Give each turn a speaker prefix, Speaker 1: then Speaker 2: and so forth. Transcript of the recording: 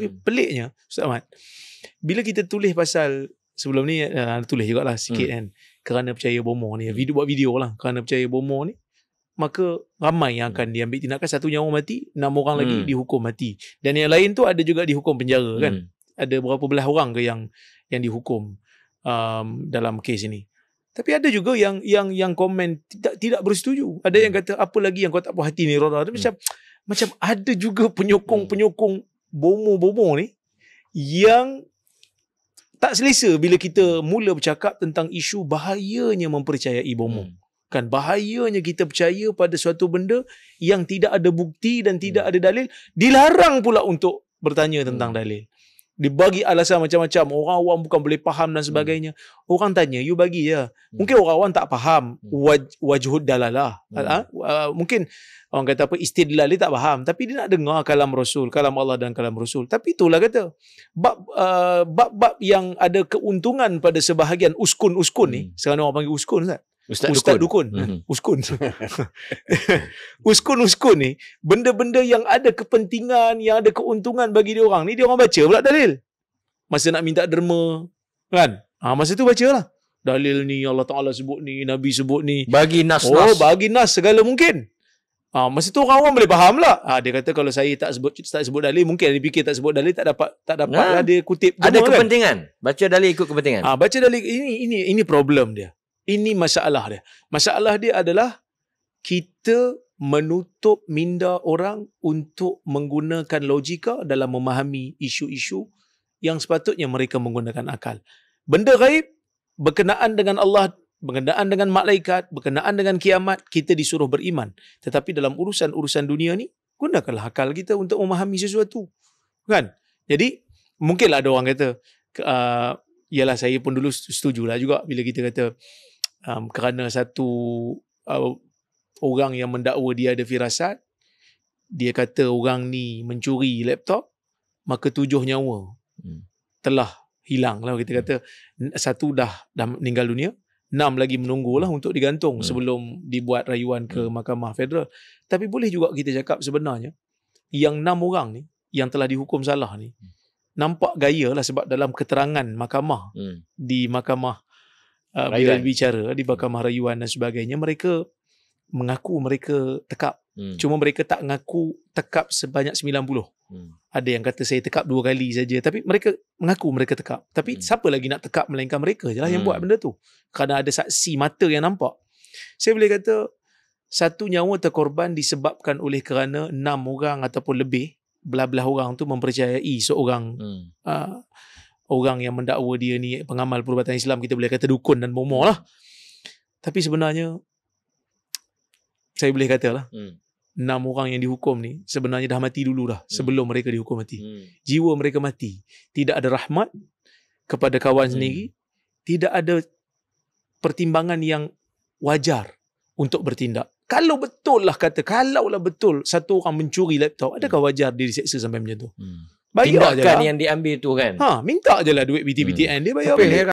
Speaker 1: Tapi hmm. peliknya Ustaz Ahmad Bila kita tulis pasal Sebelum ni uh, Tulis jugalah sikit hmm. kan Kerana percaya bomo ni video, Buat video lah Kerana percaya bomo ni Maka ramai yang akan hmm. diambil tindakan Satu nyawa mati Enam orang lagi hmm. dihukum mati Dan yang lain tu ada juga dihukum penjara kan hmm. Ada berapa belah orang ke yang Yang dihukum um, Dalam kes ini tapi ada juga yang yang yang komen tidak tidak bersetuju. Ada yang hmm. kata apa lagi yang kau tak puas hati ni Rora. hmm. macam macam ada juga penyokong-penyokong hmm bomoh-bomoh ni yang tak selesa bila kita mula bercakap tentang isu bahayanya mempercayai bomoh. Hmm. Kan bahayanya kita percaya pada suatu benda yang tidak ada bukti dan tidak hmm. ada dalil, dilarang pula untuk bertanya tentang hmm. dalil bagi alasan macam-macam orang awam bukan boleh faham dan hmm. sebagainya hmm. orang tanya you bagi ya hmm. mungkin orang awam tak faham hmm. waj, wajhud dalalah hmm. ha? uh, mungkin orang kata apa istidlal dia tak faham tapi dia nak dengar kalam rasul kalam Allah dan kalam rasul tapi itulah kata bab uh, bab-bab yang ada keuntungan pada sebahagian uskun-uskun hmm. ni sekarang orang panggil uskun ustaz Ustaz, Ustaz Dukun. Dukun. hmm Uskun. Uskun-uskun ni, benda-benda yang ada kepentingan, yang ada keuntungan bagi dia orang ni, dia orang baca pula dalil. Masa nak minta derma, kan? Ha, masa tu baca lah. Dalil ni, Allah Ta'ala sebut ni, Nabi sebut ni. Bagi nas-nas. Oh, bagi nas segala mungkin. Ha, masa tu orang-orang boleh faham lah. Ha, dia kata kalau saya tak sebut tak sebut dalil, mungkin dia fikir tak sebut dalil, tak dapat tak dapat nah. lah dia kutip. Ada kan? kepentingan. Kan? Baca dalil ikut kepentingan. Ha, baca dalil, ini, ini, ini problem dia. Ini masalah dia. Masalah dia adalah kita menutup minda orang untuk menggunakan logika dalam memahami isu-isu yang sepatutnya mereka menggunakan akal. Benda gaib berkenaan dengan Allah, berkenaan dengan malaikat, berkenaan dengan kiamat, kita disuruh beriman. Tetapi dalam urusan-urusan dunia ni, gunakanlah akal kita untuk memahami sesuatu. Kan? Jadi, mungkinlah ada orang kata, uh, yalah saya pun dulu setujulah juga bila kita kata, um, kerana satu uh, orang yang mendakwa dia ada firasat, dia kata orang ni mencuri laptop, maka tujuh nyawa hmm. telah hilang. Lah. Kita kata satu dah, dah meninggal dunia, enam lagi menunggulah untuk digantung hmm. sebelum dibuat rayuan ke hmm. mahkamah federal. Tapi boleh juga kita cakap sebenarnya, yang enam orang ni, yang telah dihukum salah ni, hmm. nampak gaya lah sebab dalam keterangan mahkamah hmm. di mahkamah Ah, bila bicara di bakal marayuan dan sebagainya mereka mengaku mereka tekap hmm. cuma mereka tak mengaku tekap sebanyak 90 hmm. ada yang kata saya tekap dua kali saja tapi mereka mengaku mereka tekap tapi hmm. siapa lagi nak tekap melainkan mereka jelah hmm. yang buat benda tu kerana ada saksi mata yang nampak saya boleh kata satu nyawa terkorban disebabkan oleh kerana enam orang ataupun lebih belah-belah orang tu mempercayai seorang hmm. uh, orang yang mendakwa dia ni pengamal perubatan Islam kita boleh kata dukun dan bomoh lah. Tapi sebenarnya saya boleh kata lah hmm. enam orang yang dihukum ni sebenarnya dah mati dulu dah hmm. sebelum mereka dihukum mati. Hmm. Jiwa mereka mati. Tidak ada rahmat kepada kawan hmm. sendiri. Tidak ada pertimbangan yang wajar untuk bertindak. Kalau betul lah kata, kalau lah betul satu orang mencuri laptop, adakah hmm. wajar dia diseksa sampai macam tu? Hmm. Bayar kan yang diambil tu kan. Ha, minta je lah duit BTBTN hmm. dia bayar. Tapi